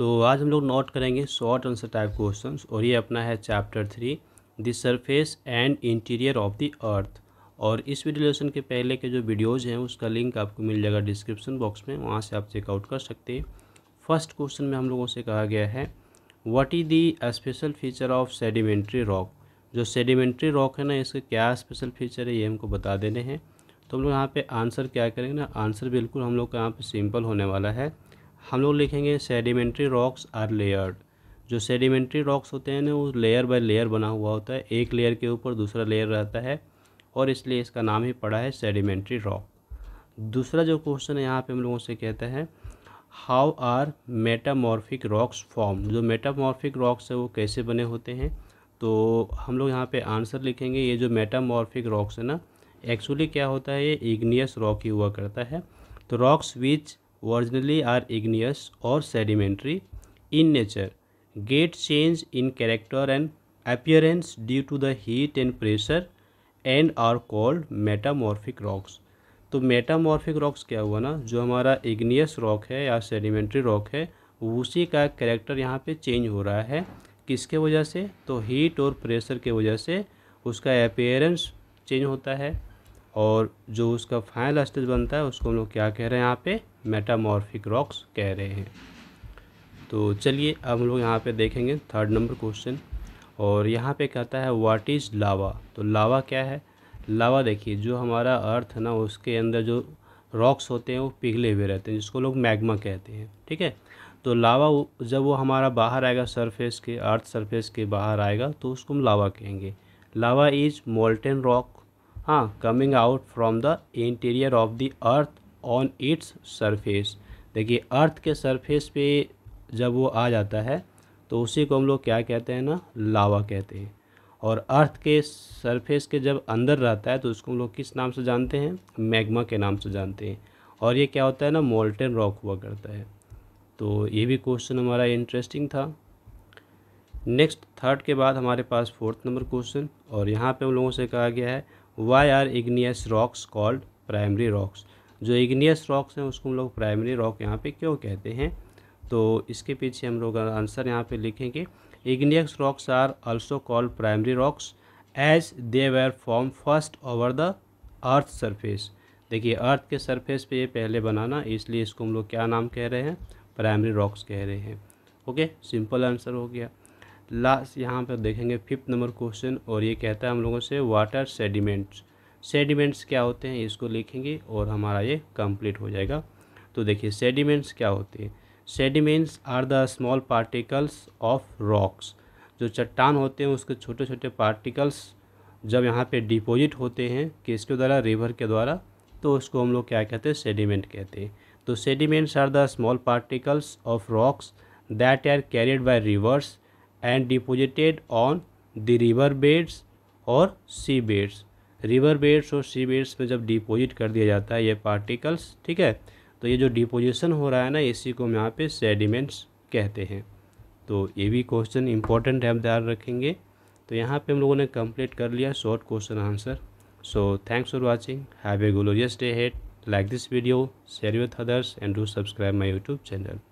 तो आज हम लोग नोट करेंगे शॉर्ट आंसर टाइप क्वेश्चन और ये अपना है chapter three the surface and interior of the earth और इस वीडियो लेसन के पहले के जो वीडियोज़ हैं उसका लिंक आपको मिल जाएगा डिस्क्रिप्शन बॉक्स में वहाँ से आप चेकआउट कर सकते हैं फर्स्ट क्वेश्चन में हम लोगों से कहा गया है what is the special feature of sedimentary rock जो सेडिमेंट्री रॉक है ना इसके क्या स्पेशल फीचर है ये हमको बता देने हैं तो हम लोग यहाँ पे आंसर क्या करेंगे ना आंसर बिल्कुल हम लोग का यहाँ पे सिंपल होने वाला है हम लोग लिखेंगे सेडिमेंट्री रॉक्स आर लेयर्ड जो सेडिमेंट्री रॉक्स होते हैं ना वो लेयर बाय लेयर बना हुआ होता है एक लेयर के ऊपर दूसरा लेयर रहता है और इसलिए इसका नाम ही पड़ा है सेडिमेंट्री रॉक दूसरा जो क्वेश्चन है यहाँ पे हम लोगों से कहता है how are metamorphic rocks form जो मेटामॉर्फिक रॉक्स है वो कैसे बने होते हैं तो हम लोग यहाँ पर आंसर लिखेंगे ये जो मेटामॉर्फिक रॉक्स है ना एक्चुअली क्या होता है ये इग्नियस रॉक ही हुआ करता है तो rocks which originally are igneous और sedimentary in nature get change in character and appearance due to the heat and pressure and are called metamorphic rocks तो मेटामॉर्फिक रॉक्स क्या हुआ ना जो हमारा इग्नियस रॉक है या सेडिमेंट्री रॉक है उसी का कैरेक्टर यहाँ पे चेंज हो रहा है किसके वजह से तो हीट और प्रेशर के वजह से उसका अपेयरेंस चेंज होता है और जो उसका फाइनल स्टेज बनता है उसको हम लोग क्या कह रहे हैं यहाँ पे मेटामॉर्फिक रॉक्स कह रहे हैं तो चलिए अब हम लोग यहाँ पे देखेंगे थर्ड नंबर क्वेश्चन और यहाँ पे कहता है वाट इज़ लावा तो लावा क्या है लावा देखिए जो हमारा अर्थ है ना उसके अंदर जो रॉक्स होते हैं वो पिघले हुए रहते हैं जिसको लोग मैगमा कहते हैं ठीक है तो लावा जब वो हमारा बाहर आएगा सरफेस के अर्थ सरफेस के बाहर आएगा तो उसको हम लावा कहेंगे लावा इज़ मोल्टेन रॉक हाँ coming out from the interior of the earth on its surface देखिए अर्थ के सरफेस पे जब वो आ जाता है तो उसी को हम लोग क्या कहते हैं ना लावा कहते हैं और अर्थ के सरफेस के जब अंदर रहता है तो उसको हम लोग किस नाम से जानते हैं मैग्मा के नाम से जानते हैं और ये क्या होता है ना मोल्टेन रॉक हुआ करता है तो ये भी क्वेश्चन हमारा इंटरेस्टिंग था नेक्स्ट थर्ड के बाद हमारे पास फोर्थ नंबर क्वेश्चन और यहाँ पे हम लोगों से कहा गया है why are igneous rocks called primary rocks जो इग्नियस रॉक्स हैं उसको हम लोग प्राइमरी रॉक यहाँ पे क्यों कहते हैं तो इसके पीछे हम लोग आंसर यहाँ पे लिखेंगे igneous rocks are also called primary rocks as they were form first over the earth surface देखिए अर्थ के सरफेस पे ये पहले बनाना इसलिए इसको हम लोग क्या नाम कह रहे हैं प्राइमरी रॉक्स कह रहे हैं ओके सिंपल आंसर हो गया लास्ट यहाँ पर देखेंगे फिफ्थ नंबर क्वेश्चन और ये कहता है हम लोगों से वाटर सेडिमेंट्स सेडिमेंट्स क्या होते हैं इसको लिखेंगे और हमारा ये कंप्लीट हो जाएगा तो देखिए सेडिमेंट्स क्या होते हैं sediments are the small particles of rocks जो चट्टान होते हैं उसके छोटे छोटे पार्टिकल्स जब यहाँ पे डिपॉजिट होते हैं किसके द्वारा रिवर के द्वारा तो उसको हम लोग क्या कहते हैं सेडिमेंट कहते हैं तो sediments are the small particles of rocks that are carried by rivers and deposited on the river beds और सी बेड्स रिवर बेड्स और सी बेड्स में जब डिपोजिट कर दिया जाता है ये पार्टिकल्स ठीक है तो ये जो डिपोजिशन हो रहा है ना इसी को हम यहाँ पे सेडिमेंट्स कहते हैं तो ये भी क्वेश्चन इंपॉर्टेंट है हम ध्यान रखेंगे तो यहाँ पे हम लोगों ने कंप्लीट कर लिया short question answer so thanks for watching have a glorious day head like this video share with others and do subscribe my YouTube channel